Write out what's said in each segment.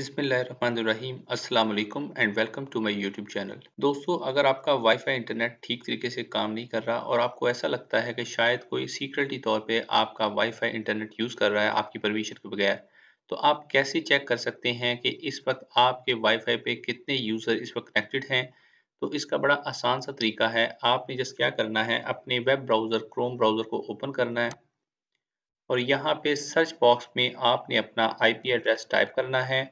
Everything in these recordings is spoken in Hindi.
अस्सलाम वालेकुम and welcome to my YouTube channel दोस्तों अगर आपका वाईफाई इंटरनेट ठीक तरीके से काम नहीं कर रहा और आपको ऐसा लगता है कि शायद कोई सीक्रेटी तौर पे आपका वाईफाई इंटरनेट यूज़ कर रहा है आपकी परमिशन के बगैर तो आप कैसे चेक कर सकते हैं कि इस वक्त आपके फाई पे कितने यूज़र इस वक्त कनेक्टेड हैं तो इसका बड़ा आसान सा तरीका है आपने जस्ट क्या करना है अपने वेब ब्राउज़र क्रोम ब्राउज़र को ओपन करना है और यहाँ पे सर्च बॉक्स में आपने अपना आईपी एड्रेस टाइप करना है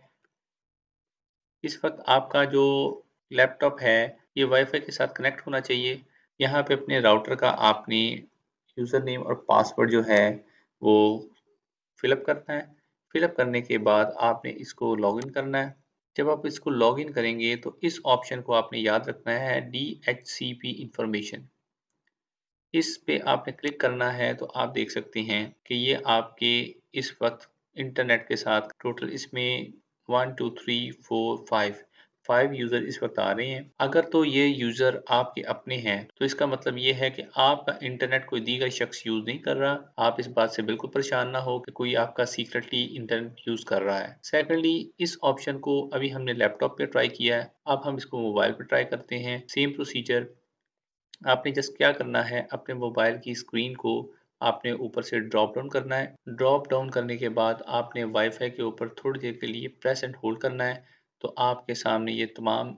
इस वक्त आपका जो लैपटॉप है ये वाईफाई के साथ कनेक्ट होना चाहिए यहाँ पे अपने राउटर का आपने यूज़र नेम और पासवर्ड जो है वो फिलअप करना है फिलअप करने के बाद आपने इसको लॉगिन करना है जब आप इसको लॉगिन करेंगे तो इस ऑप्शन को आपने याद रखना है D H C P information इस पे आपने क्लिक करना है तो आप देख सकते हैं कि ये आपके इस वक्त इंटरनेट के साथ टोटल इसमें one two three four five five user इस वक्त आ रहे हैं अगर तो ये यूज़र आपके अपने हैं तो इसका मतलब ये है कि आपका इंटरनेट कोई दी गई शख्स यूज़ नहीं कर रहा आप इस बात से बिल्कुल परेशान ना हो कि कोई आपका सीक्रेटली इंटरनेट यूज़ कर रहा है सेकंडली इस ऑप्शन को अभी हमने लैपटॉप पे ट्राई किया है अब हम इसको मोबाइल पर ट्राई करते हैं सेम प्रोसीजर आपने जस्ट क्या करना है अपने मोबाइल की स्क्रीन को आपने ऊपर से ड्रॉप डाउन करना है ड्रॉप डाउन करने के बाद आपने वाईफाई के ऊपर थोड़ी देर के लिए प्रेस एंड होल्ड करना है तो आपके सामने ये तमाम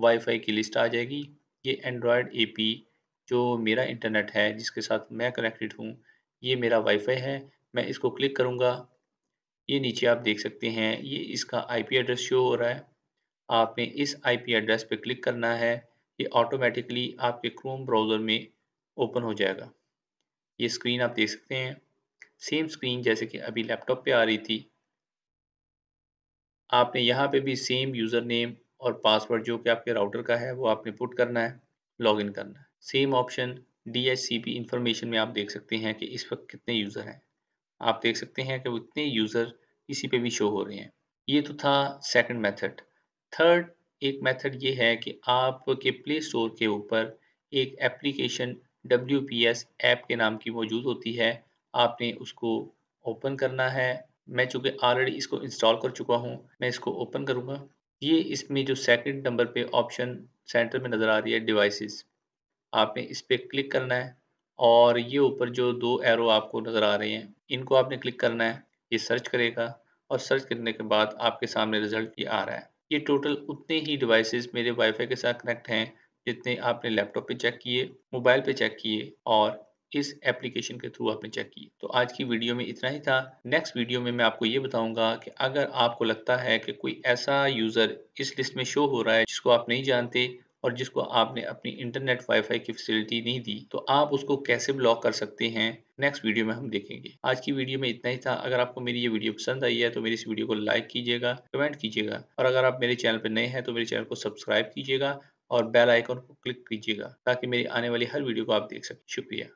वाईफाई की लिस्ट आ जाएगी ये एंड्रॉयड ए जो मेरा इंटरनेट है जिसके साथ मैं कनेक्टेड हूँ ये मेरा वाईफाई है मैं इसको क्लिक करूँगा ये नीचे आप देख सकते हैं ये इसका आईपी एड्रेस शो हो रहा है आपने इस आईपी एड्रेस पे क्लिक करना है ये ऑटोमेटिकली आपके क्रोम ब्राउज़र में ओपन हो जाएगा ये स्क्रीन आप देख सकते हैं सेम स्क्रीन जैसे कि अभी लैपटॉप पे आ रही थी आपने यहाँ पे भी सेम यूज़र नेम और पासवर्ड जो कि आपके राउटर का है वो आपने पुट करना है लॉगिन करना है same option D H C P information में आप देख सकते हैं कि इस वक्त कितने यूज़र हैं आप देख सकते हैं कि इतने यूज़र इसी पे भी शो हो रहे हैं ये तो था सेकंड मेथड थर्ड एक मेथड ये है कि आपके प्ले स्टोर के ऊपर एक एप्लीकेशन डब्ल्यू ऐप के नाम की मौजूद होती है आपने उसको ओपन करना है मैं चूँकि ऑलरेडी इसको इंस्टॉल कर चुका हूँ मैं इसको ओपन करूँगा ये इसमें जो सेकंड नंबर पे ऑप्शन सेंटर में नज़र आ रही है डिवाइसेस आपने इस पर क्लिक करना है और ये ऊपर जो दो एरो आपको नज़र आ रहे हैं इनको आपने क्लिक करना है ये सर्च करेगा और सर्च करने के बाद आपके सामने रिजल्ट ये आ रहा है ये टोटल उतने ही डिवाइसेस मेरे वाईफाई के साथ कनेक्ट हैं जितने आपने लैपटॉप पे चेक किए मोबाइल पे चेक किए और इस एप्लीकेशन के थ्रू आपने चेक किए तो आज की वीडियो में इतना ही था नेक्स्ट वीडियो में मैं आपको ये बताऊंगा कि अगर आपको लगता है कि कोई ऐसा यूज़र इस लिस्ट में शो हो रहा है जिसको आप नहीं जानते और जिसको आपने अपनी इंटरनेट वाईफाई की फैसिलिटी नहीं दी तो आप उसको कैसे ब्लॉक कर सकते हैं नेक्स्ट वीडियो में हम देखेंगे आज की वीडियो में इतना ही था अगर आपको मेरी ये वीडियो पसंद आई है तो मेरी इस वीडियो को लाइक कीजिएगा कमेंट कीजिएगा और अगर आप मेरे चैनल पर नए हैं तो मेरे चैनल को सब्सक्राइब कीजिएगा और बेल आइकन को क्लिक कीजिएगा ताकि मेरी आने वाली हर वीडियो को आप देख सकें शुक्रिया